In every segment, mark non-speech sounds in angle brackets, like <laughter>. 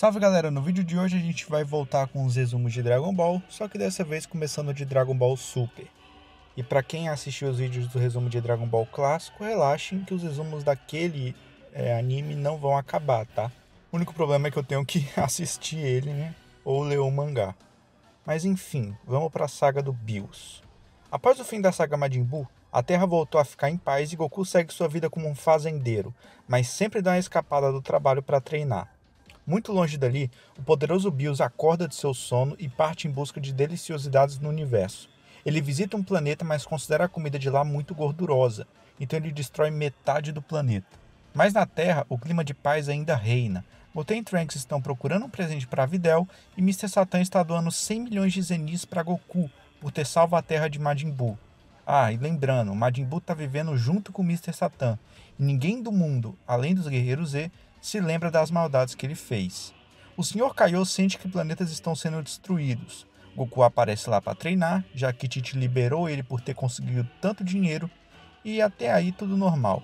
Salve galera, no vídeo de hoje a gente vai voltar com os resumos de Dragon Ball, só que dessa vez começando de Dragon Ball Super. E para quem assistiu os vídeos do resumo de Dragon Ball clássico, relaxem que os resumos daquele é, anime não vão acabar, tá? O único problema é que eu tenho que <laughs> assistir ele, né? Ou ler o mangá. Mas enfim, vamos para a saga do Bills. Após o fim da saga Majin Buu, a Terra voltou a ficar em paz e Goku segue sua vida como um fazendeiro, mas sempre dá uma escapada do trabalho para treinar. Muito longe dali, o poderoso Bills acorda de seu sono e parte em busca de deliciosidades no universo. Ele visita um planeta, mas considera a comida de lá muito gordurosa, então ele destrói metade do planeta. Mas na Terra, o clima de paz ainda reina. Goten e Trunks estão procurando um presente para Videl e Mr. Satan está doando 100 milhões de zenis para Goku por ter salvo a Terra de Majin Buu. Ah, e lembrando, Majin Buu está vivendo junto com Mr. Satan, e ninguém do mundo, além dos Guerreiros Z, se lembra das maldades que ele fez. O Sr. Kaiô sente que planetas estão sendo destruídos. Goku aparece lá para treinar, já que Titi liberou ele por ter conseguido tanto dinheiro, e até aí tudo normal.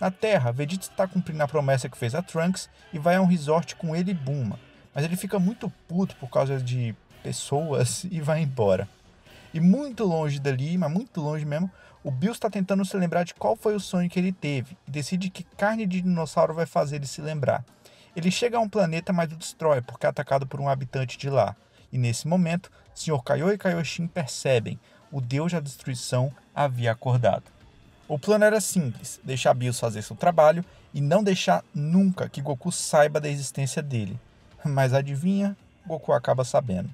Na Terra, Vegeta está cumprindo a promessa que fez a Trunks e vai a um resort com ele e Buma, mas ele fica muito puto por causa de pessoas <laughs> e vai embora. E muito longe dali, mas muito longe mesmo, o Bill está tentando se lembrar de qual foi o sonho que ele teve e decide que carne de dinossauro vai fazer ele se lembrar. Ele chega a um planeta, mas o destrói porque é atacado por um habitante de lá. E nesse momento, Sr. Kaiô e Kaioshin percebem o deus da destruição havia acordado. O plano era simples: deixar Bills fazer seu trabalho e não deixar nunca que Goku saiba da existência dele. Mas adivinha, Goku acaba sabendo.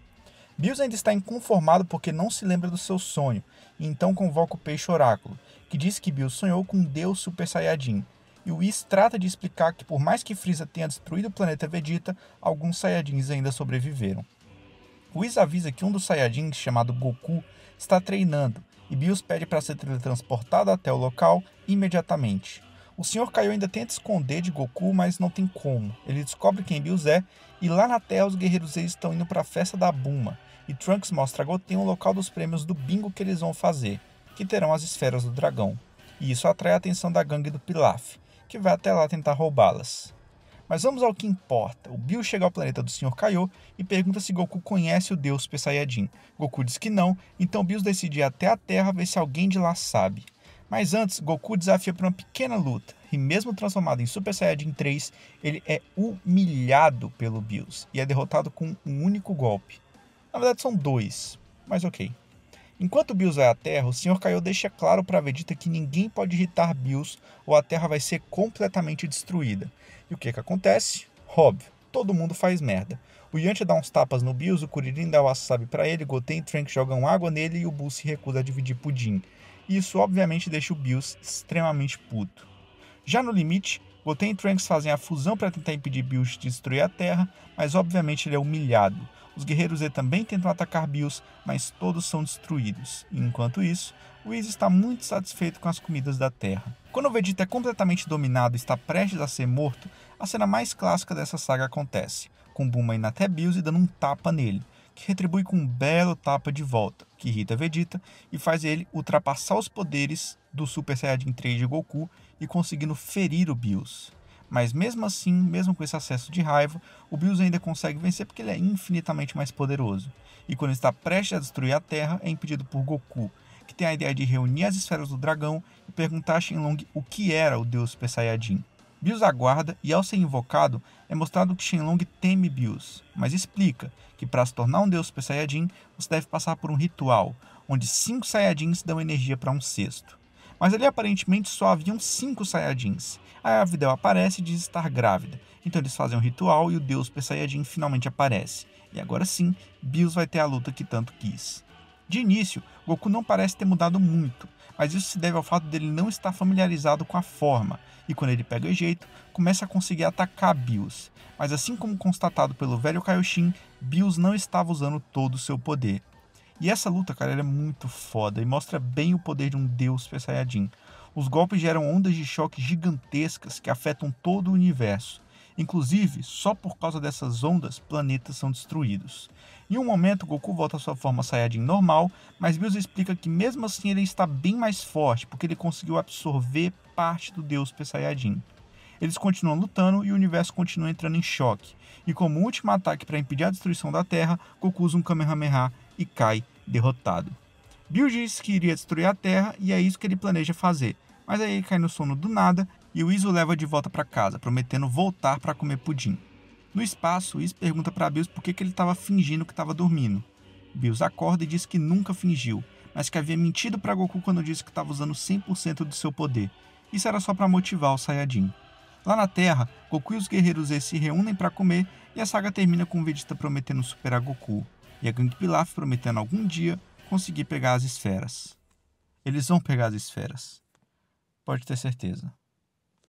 Bills ainda está inconformado porque não se lembra do seu sonho, e então convoca o peixe oráculo, que diz que Bills sonhou com um Deus Super Saiyajin. E o Whis trata de explicar que por mais que Freeza tenha destruído o planeta Vegeta, alguns Saiyajins ainda sobreviveram. O Whis avisa que um dos Saiyajins, chamado Goku, está treinando, e Bills pede para ser teletransportado até o local imediatamente. O Sr. Kaiô ainda tenta esconder de Goku, mas não tem como. Ele descobre quem Bills é, e lá na Terra os guerreiros estão indo para a festa da Buma, e Trunks mostra a Goten o local dos prêmios do bingo que eles vão fazer, que terão as esferas do dragão, e isso atrai a atenção da gangue do Pilaf, que vai até lá tentar roubá-las. Mas vamos ao que importa. O Bill chega ao planeta do Sr. Kaiô e pergunta se Goku conhece o deus Super Saiyajin. Goku diz que não, então Bills decide ir até a Terra ver se alguém de lá sabe. Mas antes, Goku desafia para uma pequena luta, e mesmo transformado em Super Saiyajin 3, ele é humilhado pelo Bills e é derrotado com um único golpe. Na verdade, são dois, mas ok. Enquanto Bills vai à Terra, o Sr. Caio deixa claro para Vegeta que ninguém pode irritar Bills ou a Terra vai ser completamente destruída. E o que que acontece? Óbvio, todo mundo faz merda. O Yantia dá uns tapas no Bills, o Kuririn dá o wasabi para ele, Goten e Frank jogam água nele e o Bull se recusa a dividir pudim. Isso obviamente deixa o Bills extremamente puto. Já no limite, Goten e Trunks fazem a fusão para tentar impedir Bills de destruir a Terra, mas obviamente ele é humilhado. Os guerreiros Z também tentam atacar Bills, mas todos são destruídos. enquanto isso, Whis está muito satisfeito com as comidas da Terra. Quando o Vegeta é completamente dominado e está prestes a ser morto, a cena mais clássica dessa saga acontece, com Bulma indo até Bills e dando um tapa nele que retribui com um belo tapa de volta, que irrita Vegeta e faz ele ultrapassar os poderes do Super Saiyajin 3 de Goku e conseguindo ferir o Bills. Mas mesmo assim, mesmo com esse acesso de raiva, o Bills ainda consegue vencer porque ele é infinitamente mais poderoso. E quando está prestes a destruir a Terra, é impedido por Goku, que tem a ideia de reunir as esferas do dragão e perguntar a Shenlong o que era o deus Super Saiyajin. Bios aguarda e, ao ser invocado, é mostrado que Shenlong teme Bios, mas explica que para se tornar um deus Super Saiyajin, você deve passar por um ritual, onde cinco Saiyajins dão energia para um sexto. Mas ali aparentemente só haviam cinco Saiyajins. Aí a Videl aparece e diz estar grávida. Então eles fazem um ritual e o deus Super Saiyajin finalmente aparece. E agora sim, Bios vai ter a luta que tanto quis. De início, Goku não parece ter mudado muito, mas isso se deve ao fato dele não estar familiarizado com a forma, e quando ele pega jeito, começa a conseguir atacar Bills. Mas assim como constatado pelo velho Kaioshin, Bills não estava usando todo o seu poder. E essa luta, cara, é muito foda e mostra bem o poder de um deus Super Saiyajin. Os golpes geram ondas de choque gigantescas que afetam todo o universo. Inclusive, só por causa dessas ondas, planetas são destruídos. Em um momento, Goku volta à sua forma Saiyajin normal, mas Bills explica que mesmo assim ele está bem mais forte, porque ele conseguiu absorver parte do Deus Super Saiyajin. Eles continuam lutando e o universo continua entrando em choque. E como último ataque para impedir a destruição da Terra, Goku usa um Kamehameha e cai derrotado. Bill diz que iria destruir a Terra e é isso que ele planeja fazer, mas aí ele cai no sono do nada e o Iso leva de volta para casa, prometendo voltar para comer pudim. No espaço, o Iso pergunta para Bills por que, que ele estava fingindo que estava dormindo. Bills acorda e diz que nunca fingiu, mas que havia mentido para Goku quando disse que estava usando 100% do seu poder. Isso era só para motivar o Saiyajin. Lá na Terra, Goku e os guerreiros Z se reúnem para comer e a saga termina com Vegeta prometendo superar Goku e a Gangue Pilaf prometendo algum dia conseguir pegar as esferas. Eles vão pegar as esferas. Pode ter certeza.